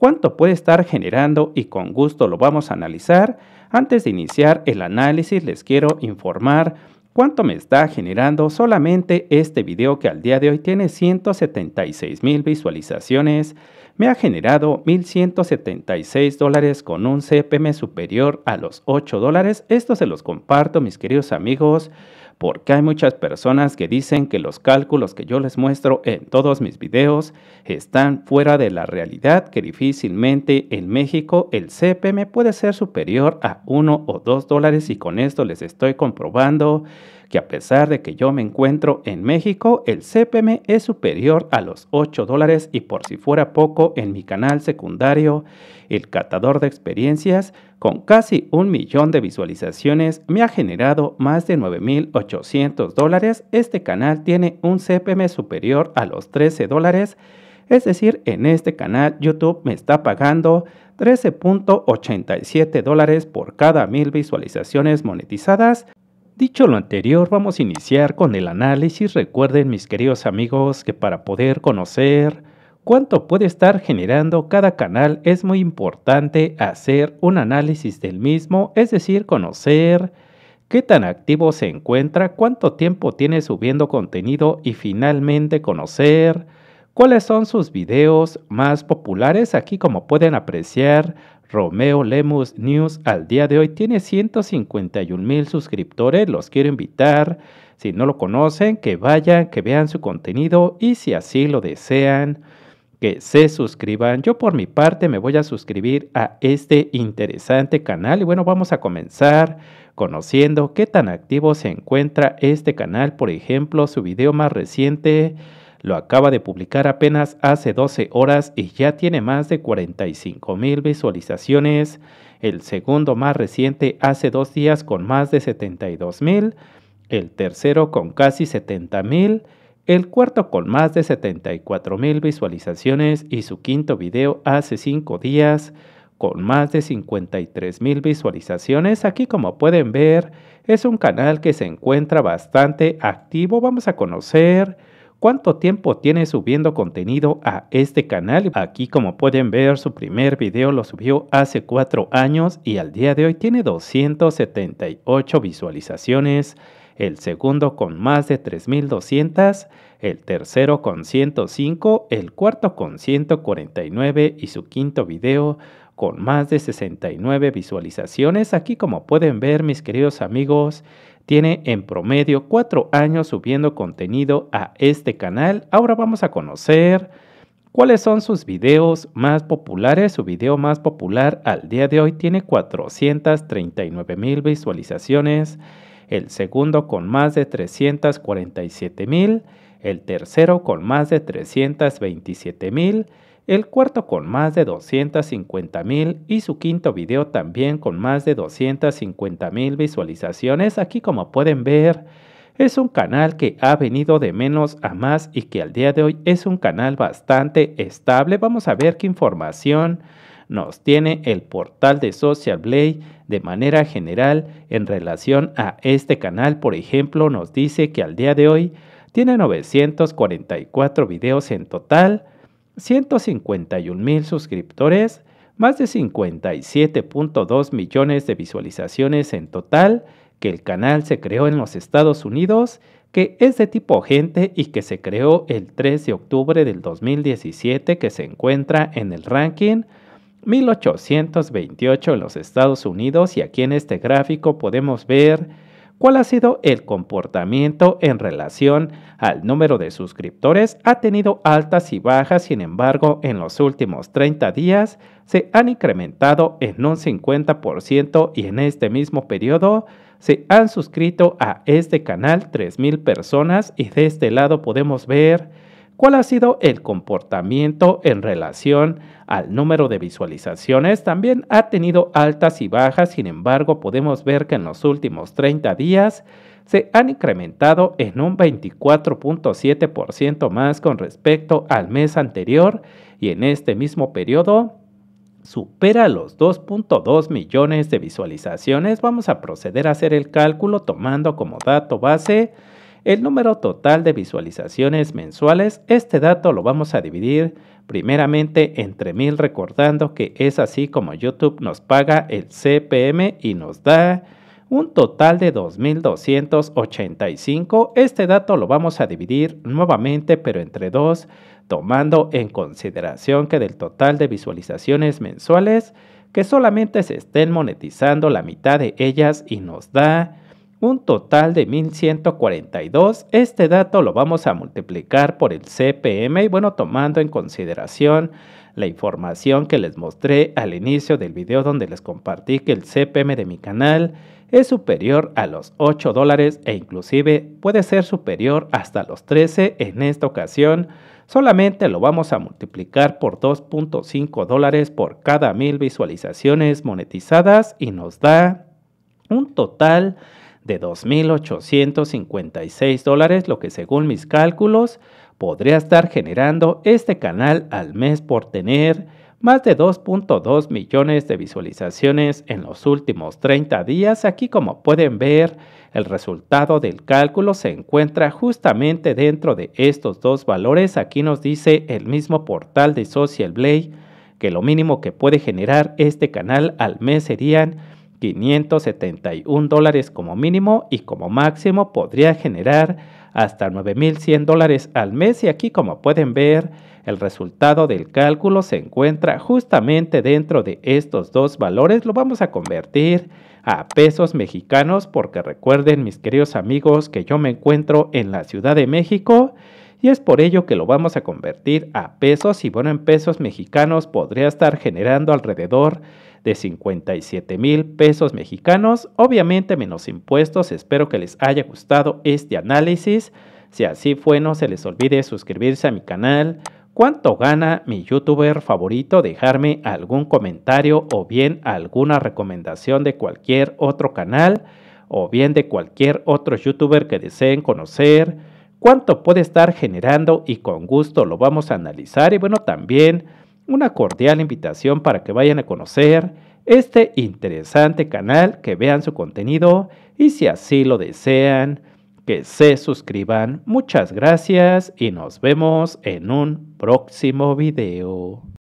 cuánto puede estar generando y con gusto lo vamos a analizar. Antes de iniciar el análisis les quiero informar cuánto me está generando solamente este video que al día de hoy tiene 176 mil visualizaciones me ha generado 1.176 dólares con un CPM superior a los 8 dólares. Esto se los comparto, mis queridos amigos, porque hay muchas personas que dicen que los cálculos que yo les muestro en todos mis videos están fuera de la realidad, que difícilmente en México el CPM puede ser superior a 1 o 2 dólares y con esto les estoy comprobando que a pesar de que yo me encuentro en México, el CPM es superior a los 8 dólares y por si fuera poco, en mi canal secundario, El Catador de Experiencias, con casi un millón de visualizaciones, me ha generado más de 9.800 dólares. Este canal tiene un CPM superior a los 13 dólares. Es decir, en este canal YouTube me está pagando 13.87 dólares por cada mil visualizaciones monetizadas Dicho lo anterior, vamos a iniciar con el análisis. Recuerden, mis queridos amigos, que para poder conocer cuánto puede estar generando cada canal es muy importante hacer un análisis del mismo, es decir, conocer qué tan activo se encuentra, cuánto tiempo tiene subiendo contenido y finalmente conocer cuáles son sus videos más populares. Aquí como pueden apreciar, Romeo Lemus News al día de hoy tiene 151 mil suscriptores. Los quiero invitar, si no lo conocen, que vayan, que vean su contenido y si así lo desean, que se suscriban. Yo por mi parte me voy a suscribir a este interesante canal y bueno, vamos a comenzar conociendo qué tan activo se encuentra este canal. Por ejemplo, su video más reciente lo acaba de publicar apenas hace 12 horas y ya tiene más de 45 mil visualizaciones, el segundo más reciente hace dos días con más de 72 mil, el tercero con casi 70 mil, el cuarto con más de 74 mil visualizaciones y su quinto video hace cinco días con más de 53 mil visualizaciones. Aquí como pueden ver es un canal que se encuentra bastante activo. Vamos a conocer cuánto tiempo tiene subiendo contenido a este canal. Aquí como pueden ver su primer video lo subió hace cuatro años y al día de hoy tiene 278 visualizaciones, el segundo con más de 3200, el tercero con 105, el cuarto con 149 y su quinto video con más de 69 visualizaciones. Aquí como pueden ver mis queridos amigos, tiene en promedio cuatro años subiendo contenido a este canal. Ahora vamos a conocer cuáles son sus videos más populares. Su video más popular al día de hoy tiene 439 mil visualizaciones, el segundo con más de 347 mil, el tercero con más de 327 mil el cuarto con más de 250 mil y su quinto video también con más de 250 mil visualizaciones. Aquí como pueden ver es un canal que ha venido de menos a más y que al día de hoy es un canal bastante estable. Vamos a ver qué información nos tiene el portal de Social Blade de manera general en relación a este canal. Por ejemplo, nos dice que al día de hoy tiene 944 videos en total 151 mil suscriptores, más de 57.2 millones de visualizaciones en total, que el canal se creó en los Estados Unidos, que es de tipo gente y que se creó el 3 de octubre del 2017 que se encuentra en el ranking 1828 en los Estados Unidos y aquí en este gráfico podemos ver cuál ha sido el comportamiento en relación al número de suscriptores ha tenido altas y bajas, sin embargo, en los últimos 30 días se han incrementado en un 50% y en este mismo periodo se han suscrito a este canal 3.000 personas y de este lado podemos ver cuál ha sido el comportamiento en relación al número de visualizaciones. También ha tenido altas y bajas, sin embargo podemos ver que en los últimos 30 días se han incrementado en un 24.7% más con respecto al mes anterior y en este mismo periodo supera los 2.2 millones de visualizaciones. Vamos a proceder a hacer el cálculo tomando como dato base el número total de visualizaciones mensuales. Este dato lo vamos a dividir primeramente entre mil, recordando que es así como YouTube nos paga el CPM y nos da un total de 2.285. Este dato lo vamos a dividir nuevamente, pero entre dos, tomando en consideración que del total de visualizaciones mensuales, que solamente se estén monetizando la mitad de ellas y nos da un total de 1142. Este dato lo vamos a multiplicar por el CPM y bueno, tomando en consideración la información que les mostré al inicio del video donde les compartí que el CPM de mi canal es superior a los 8 dólares e inclusive puede ser superior hasta los 13 en esta ocasión. Solamente lo vamos a multiplicar por 2.5 dólares por cada mil visualizaciones monetizadas y nos da un total de 2.856 dólares, lo que según mis cálculos podría estar generando este canal al mes por tener más de 2.2 millones de visualizaciones en los últimos 30 días. Aquí como pueden ver, el resultado del cálculo se encuentra justamente dentro de estos dos valores. Aquí nos dice el mismo portal de Social Blade que lo mínimo que puede generar este canal al mes serían 571 dólares como mínimo y como máximo podría generar hasta 9.100 dólares al mes y aquí como pueden ver el resultado del cálculo se encuentra justamente dentro de estos dos valores. Lo vamos a convertir a pesos mexicanos porque recuerden mis queridos amigos que yo me encuentro en la Ciudad de México y es por ello que lo vamos a convertir a pesos y bueno en pesos mexicanos podría estar generando alrededor de 57 mil pesos mexicanos, obviamente menos impuestos. Espero que les haya gustado este análisis. Si así fue, no se les olvide suscribirse a mi canal. ¿Cuánto gana mi youtuber favorito? Dejarme algún comentario o bien alguna recomendación de cualquier otro canal o bien de cualquier otro youtuber que deseen conocer. ¿Cuánto puede estar generando? Y con gusto lo vamos a analizar. Y bueno, también una cordial invitación para que vayan a conocer este interesante canal, que vean su contenido y si así lo desean, que se suscriban. Muchas gracias y nos vemos en un próximo video.